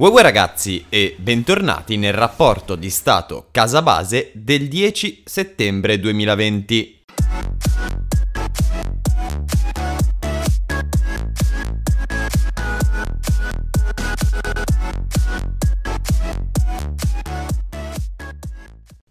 Wow ragazzi e bentornati nel rapporto di stato casa base del 10 settembre 2020.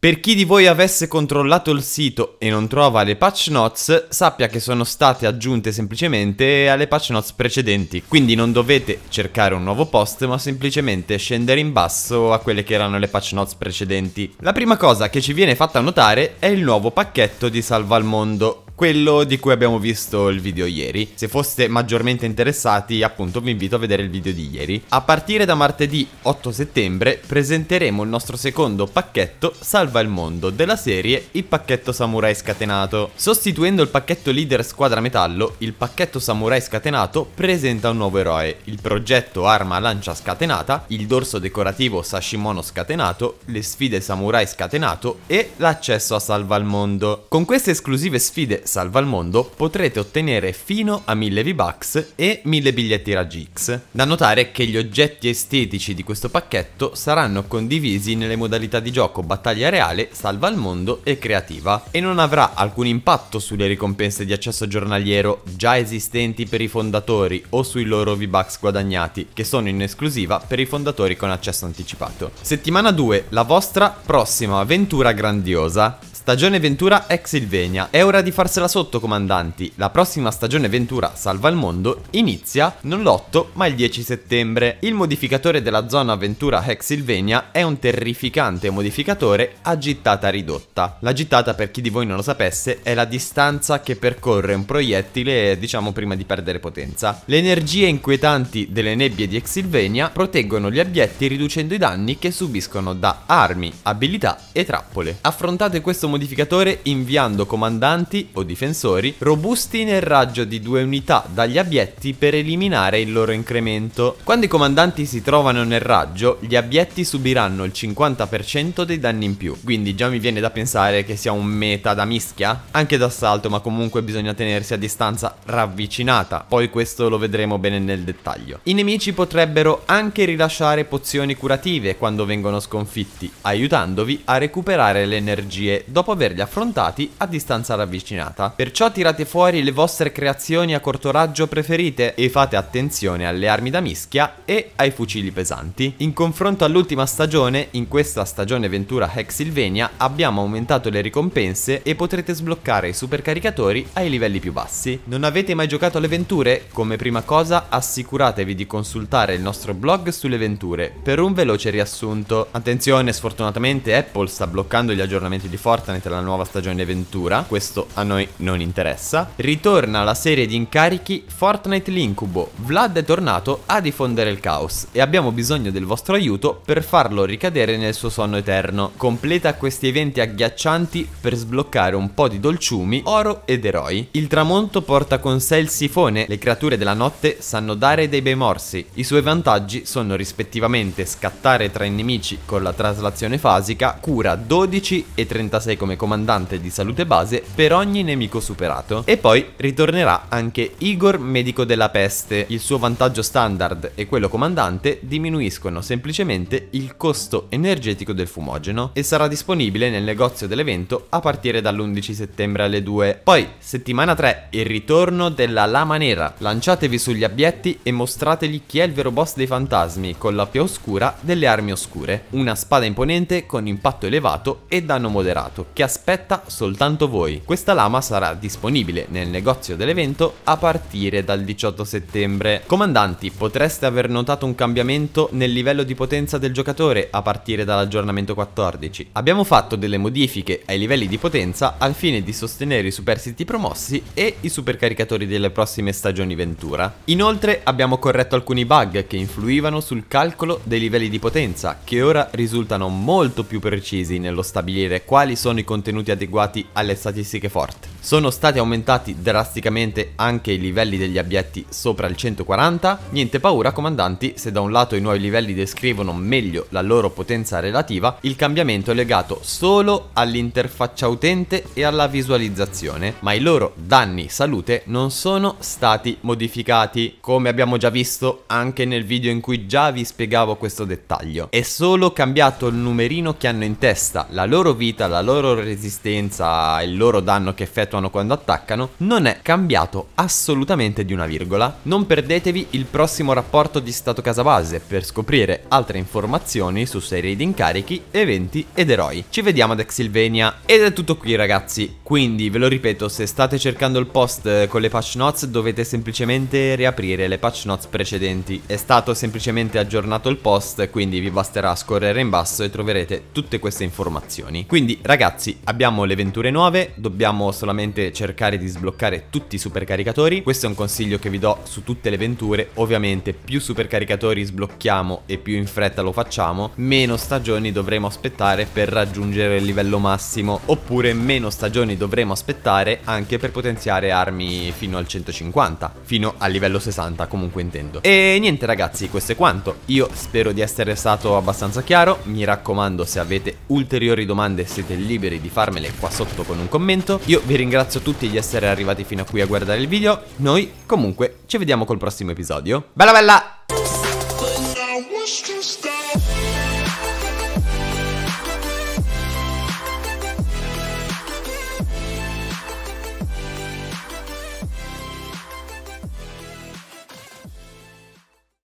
Per chi di voi avesse controllato il sito e non trova le patch notes, sappia che sono state aggiunte semplicemente alle patch notes precedenti, quindi non dovete cercare un nuovo post, ma semplicemente scendere in basso a quelle che erano le patch notes precedenti. La prima cosa che ci viene fatta notare è il nuovo pacchetto di salva al mondo, quello di cui abbiamo visto il video ieri. Se foste maggiormente interessati, appunto, vi invito a vedere il video di ieri. A partire da martedì 8 settembre presenteremo il nostro secondo pacchetto Salva il mondo della serie Il pacchetto samurai scatenato. Sostituendo il pacchetto leader squadra metallo, il pacchetto samurai scatenato presenta un nuovo eroe, il progetto arma lancia scatenata, il dorso decorativo sashimono scatenato, le sfide samurai scatenato e l'accesso a Salva il mondo. Con queste esclusive sfide Salva il Mondo potrete ottenere fino a 1000 V-Bucks e 1000 biglietti raggi X. Da notare che gli oggetti estetici di questo pacchetto saranno condivisi nelle modalità di gioco Battaglia Reale, Salva il Mondo e Creativa e non avrà alcun impatto sulle ricompense di accesso giornaliero già esistenti per i fondatori o sui loro V-Bucks guadagnati, che sono in esclusiva per i fondatori con accesso anticipato. Settimana 2, la vostra prossima avventura grandiosa Stagione Ventura ex Silvenia, è ora di farsela sotto comandanti, la prossima stagione Ventura Salva il Mondo inizia non l'8 ma il 10 settembre. Il modificatore della zona Ventura ex Silvenia è un terrificante modificatore a gittata ridotta. La gittata per chi di voi non lo sapesse è la distanza che percorre un proiettile diciamo prima di perdere potenza. Le energie inquietanti delle nebbie di ex Silvenia proteggono gli abietti riducendo i danni che subiscono da armi, abilità e trappole. Affrontate questo modificatore modificatore inviando comandanti o difensori robusti nel raggio di due unità dagli abietti per eliminare il loro incremento. Quando i comandanti si trovano nel raggio, gli abietti subiranno il 50% dei danni in più, quindi già mi viene da pensare che sia un meta da mischia, anche d'assalto, ma comunque bisogna tenersi a distanza ravvicinata, poi questo lo vedremo bene nel dettaglio. I nemici potrebbero anche rilasciare pozioni curative quando vengono sconfitti, aiutandovi a recuperare le energie dopo dopo averli affrontati a distanza ravvicinata. Perciò tirate fuori le vostre creazioni a corto raggio preferite e fate attenzione alle armi da mischia e ai fucili pesanti. In confronto all'ultima stagione, in questa stagione Ventura Hexylvania abbiamo aumentato le ricompense e potrete sbloccare i supercaricatori ai livelli più bassi. Non avete mai giocato alle venture? Come prima cosa assicuratevi di consultare il nostro blog sulle venture per un veloce riassunto. Attenzione, sfortunatamente Apple sta bloccando gli aggiornamenti di Fortnite durante la nuova stagione di avventura, questo a noi non interessa. Ritorna la serie di incarichi Fortnite l'incubo, Vlad è tornato a diffondere il caos e abbiamo bisogno del vostro aiuto per farlo ricadere nel suo sonno eterno. Completa questi eventi agghiaccianti per sbloccare un po' di dolciumi, oro ed eroi. Il tramonto porta con sé il sifone, le creature della notte sanno dare dei bei morsi. I suoi vantaggi sono rispettivamente scattare tra i nemici con la traslazione fasica, cura 12 e 36 come come comandante di salute base per ogni nemico superato. E poi ritornerà anche Igor medico della peste. Il suo vantaggio standard e quello comandante diminuiscono semplicemente il costo energetico del fumogeno e sarà disponibile nel negozio dell'evento a partire dall'11 settembre alle 2. Poi settimana 3 il ritorno della lama nera. Lanciatevi sugli abietti e mostrategli chi è il vero boss dei fantasmi con la più oscura delle armi oscure. Una spada imponente con impatto elevato e danno moderato che aspetta soltanto voi. Questa lama sarà disponibile nel negozio dell'evento a partire dal 18 settembre. Comandanti, potreste aver notato un cambiamento nel livello di potenza del giocatore a partire dall'aggiornamento 14. Abbiamo fatto delle modifiche ai livelli di potenza al fine di sostenere i superstiti promossi e i supercaricatori delle prossime stagioni Ventura. Inoltre abbiamo corretto alcuni bug che influivano sul calcolo dei livelli di potenza che ora risultano molto più precisi nello stabilire quali sono sono i contenuti adeguati alle statistiche forti. Sono stati aumentati drasticamente anche i livelli degli abietti sopra il 140, niente paura comandanti se da un lato i nuovi livelli descrivono meglio la loro potenza relativa, il cambiamento è legato solo all'interfaccia utente e alla visualizzazione, ma i loro danni salute non sono stati modificati, come abbiamo già visto anche nel video in cui già vi spiegavo questo dettaglio. È solo cambiato il numerino che hanno in testa, la loro vita, la loro resistenza, il loro danno che effettuano attaccano quando attaccano, non è cambiato assolutamente di una virgola. Non perdetevi il prossimo rapporto di Stato casa base per scoprire altre informazioni su serie di incarichi, eventi ed eroi. Ci vediamo ad Exilvania ed è tutto qui ragazzi, quindi ve lo ripeto, se state cercando il post con le patch notes dovete semplicemente riaprire le patch notes precedenti. È stato semplicemente aggiornato il post, quindi vi basterà scorrere in basso e troverete tutte queste informazioni. Quindi ragazzi, abbiamo le venture nuove, dobbiamo solamente assolutamente cercare di sbloccare tutti i supercaricatori. Questo è un consiglio che vi do su tutte le venture. Ovviamente più supercaricatori sblocchiamo e più in fretta lo facciamo, meno stagioni dovremo aspettare per raggiungere il livello massimo. Oppure meno stagioni dovremo aspettare anche per potenziare armi fino al 150, fino al livello 60 comunque intendo. E niente ragazzi, questo è quanto. Io spero di essere stato abbastanza chiaro. Mi raccomando se avete ulteriori domande siete liberi di farmele qua sotto con un commento. Io vi ringrazio ringrazio tutti di essere arrivati fino a qui a guardare il video. Noi, comunque, ci vediamo col prossimo episodio. Bella bella!